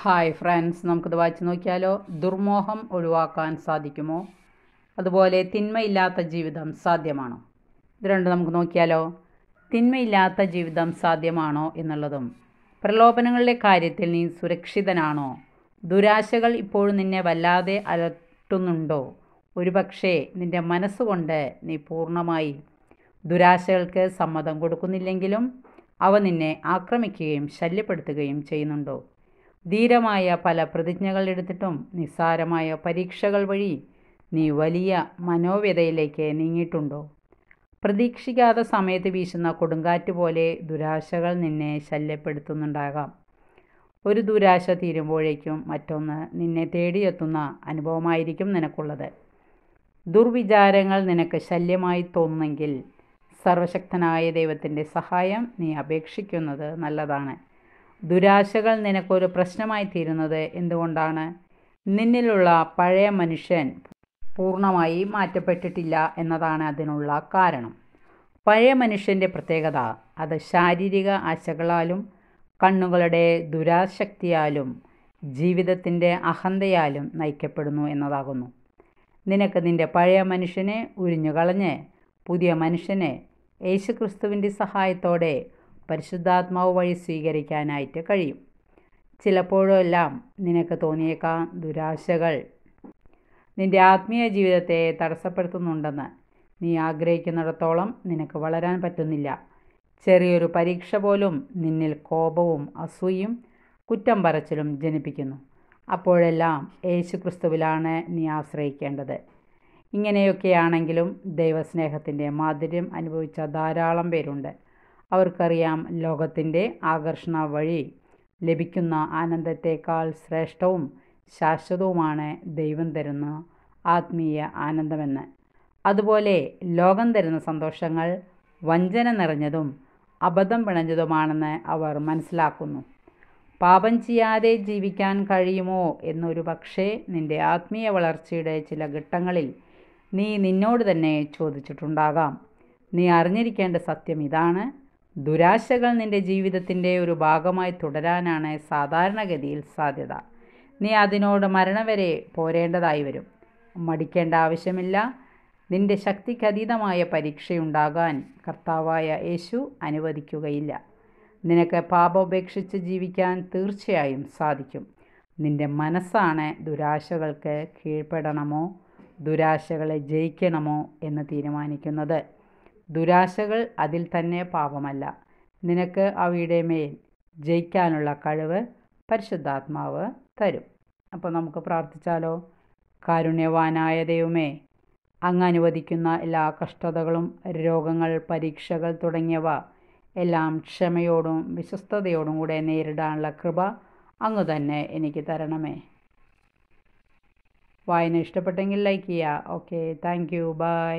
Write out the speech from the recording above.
hi friends നമുക്കിത് വായിച്ചു നോക്കിയാലോ ദുർമോഹം ഒഴിവാക്കാൻ സാധിക്കുമോ അതുപോലെ തിന്മയില്ലാത്ത ജീവിതം സാധ്യമാണോ ഇത് രണ്ടും നമുക്ക് നോക്കിയാലോ തിന്മയില്ലാത്ത ജീവിതം സാധ്യമാണോ എന്നുള്ളതും പ്രലോഭനങ്ങളുടെ കാര്യത്തിൽ നീ സുരക്ഷിതനാണോ ദുരാശകൾ ഇപ്പോഴും നിന്നെ വല്ലാതെ അലട്ടുന്നുണ്ടോ ഒരുപക്ഷേ നിൻ്റെ മനസ്സുകൊണ്ട് നീ പൂർണ്ണമായി ദുരാശകൾക്ക് സമ്മതം കൊടുക്കുന്നില്ലെങ്കിലും അവ നിന്നെ ആക്രമിക്കുകയും ശല്യപ്പെടുത്തുകയും ചെയ്യുന്നുണ്ടോ ധീരമായ പല പ്രതിജ്ഞകൾ എടുത്തിട്ടും നിസ്സാരമായ പരീക്ഷകൾ വഴി നീ വലിയ മനോവ്യതയിലേക്ക് നീങ്ങിയിട്ടുണ്ടോ പ്രതീക്ഷിക്കാത്ത സമയത്ത് വീശുന്ന കൊടുങ്കാറ്റ് പോലെ ദുരാശകൾ നിന്നെ ശല്യപ്പെടുത്തുന്നുണ്ടാകാം ഒരു ദുരാശ തീരുമ്പോഴേക്കും മറ്റൊന്ന് നിന്നെ തേടിയെത്തുന്ന അനുഭവമായിരിക്കും നിനക്കുള്ളത് ദുർവിചാരങ്ങൾ നിനക്ക് ശല്യമായി തോന്നുമെങ്കിൽ സർവശക്തനായ ദൈവത്തിൻ്റെ സഹായം നീ അപേക്ഷിക്കുന്നത് നല്ലതാണ് ദുരാശകൾ നിനക്കൊരു പ്രശ്നമായി തീരുന്നത് എന്തുകൊണ്ടാണ് നിന്നിലുള്ള പഴയ മനുഷ്യൻ പൂർണ്ണമായി മാറ്റപ്പെട്ടിട്ടില്ല എന്നതാണ് അതിനുള്ള കാരണം പഴയ മനുഷ്യൻ്റെ പ്രത്യേകത അത് ശാരീരിക ആശകളാലും കണ്ണുകളുടെ ദുരാശക്തിയാലും ജീവിതത്തിൻ്റെ അഹന്തയാലും നയിക്കപ്പെടുന്നു എന്നതാകുന്നു നിനക്ക് നിൻ്റെ പഴയ മനുഷ്യനെ ഉരിഞ്ഞുകളഞ്ഞ് പുതിയ മനുഷ്യനെ യേശുക്രിസ്തുവിൻ്റെ സഹായത്തോടെ പരിശുദ്ധാത്മാവ് വഴി സ്വീകരിക്കാനായിട്ട് കഴിയും ചിലപ്പോഴെല്ലാം നിനക്ക് തോന്നിയേക്കാം ദുരാശകൾ നിന്റെ ആത്മീയ ജീവിതത്തെ തടസ്സപ്പെടുത്തുന്നുണ്ടെന്ന് നീ ആഗ്രഹിക്കുന്നിടത്തോളം നിനക്ക് വളരാൻ പറ്റുന്നില്ല ചെറിയൊരു പരീക്ഷ പോലും നിന്നിൽ കോപവും അസൂയും കുറ്റം പറച്ചിലും ജനിപ്പിക്കുന്നു അപ്പോഴെല്ലാം യേശുക്രിസ്തുവിലാണ് നീ ആശ്രയിക്കേണ്ടത് ഇങ്ങനെയൊക്കെയാണെങ്കിലും ദൈവസ്നേഹത്തിൻ്റെ മാധുര്യം അനുഭവിച്ച ധാരാളം പേരുണ്ട് അവർക്കറിയാം ലോകത്തിൻ്റെ ആകർഷണ വഴി ലഭിക്കുന്ന ആനന്ദത്തേക്കാൾ ശ്രേഷ്ഠവും ശാശ്വതവുമാണ് ദൈവം തരുന്ന ആത്മീയ ആനന്ദമെന്ന് അതുപോലെ ലോകം തരുന്ന സന്തോഷങ്ങൾ വഞ്ചന നിറഞ്ഞതും അബദ്ധം പിണഞ്ഞതുമാണെന്ന് അവർ മനസ്സിലാക്കുന്നു പാപം ചെയ്യാതെ ജീവിക്കാൻ കഴിയുമോ എന്നൊരു പക്ഷേ നിൻ്റെ ആത്മീയ വളർച്ചയുടെ ചില ഘട്ടങ്ങളിൽ നീ നിന്നോട് തന്നെ ചോദിച്ചിട്ടുണ്ടാകാം നീ അറിഞ്ഞിരിക്കേണ്ട സത്യം ഇതാണ് ദുരാശകൾ നിൻ്റെ ജീവിതത്തിൻ്റെ ഒരു ഭാഗമായി തുടരാനാണ് സാധാരണഗതിയിൽ സാധ്യത നീ അതിനോട് മരണം വരെ പോരേണ്ടതായി വരും മടിക്കേണ്ട ആവശ്യമില്ല നിന്റെ ശക്തിക്കതീതമായ പരീക്ഷയുണ്ടാകാൻ കർത്താവായ യേശു അനുവദിക്കുകയില്ല നിനക്ക് പാപോപേക്ഷിച്ച് ജീവിക്കാൻ തീർച്ചയായും സാധിക്കും നിന്റെ മനസ്സാണ് ദുരാശകൾക്ക് കീഴ്പ്പെടണമോ ദുരാശകളെ ജയിക്കണമോ എന്ന് തീരുമാനിക്കുന്നത് ദുരാശകൾ അതിൽ തന്നെ പാപമല്ല നിനക്ക് അവയുടെ മേൽ ജയിക്കാനുള്ള കഴിവ് പരിശുദ്ധാത്മാവ് തരും അപ്പോൾ നമുക്ക് പ്രാർത്ഥിച്ചാലോ കാരുണ്യവാനായ ദൈവമേ അങ്ങ് അനുവദിക്കുന്ന എല്ലാ കഷ്ടതകളും രോഗങ്ങൾ പരീക്ഷകൾ തുടങ്ങിയവ എല്ലാം ക്ഷമയോടും വിശ്വസ്തയോടും കൂടെ നേരിടാനുള്ള കൃപ അങ്ങ് തന്നെ എനിക്ക് തരണമേ വായന ഇഷ്ടപ്പെട്ടെങ്കിൽ ലൈക്ക് ചെയ്യുക ഓക്കെ താങ്ക് യു ബൈ